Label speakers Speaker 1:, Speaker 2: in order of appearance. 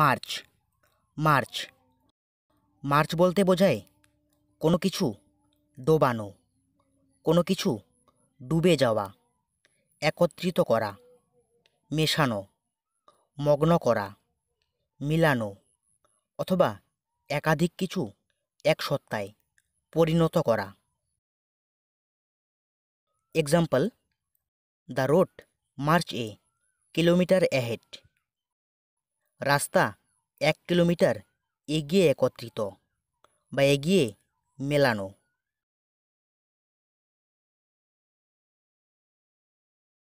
Speaker 1: March March March বলতে বোঝায় কোনো কিছু ডোবানো কোনো কিছু ডুবে যাওয়া একত্রিত করা মেশানো মগ্ন করা মিলানো অথবা একাধিক কিছু এক সত্তায় পরিণত করা example the road march a kilometer ahead রাস্তা এক কিলোমিটার এগিয়ে একত্রিত বা এগিয়ে
Speaker 2: মেলানো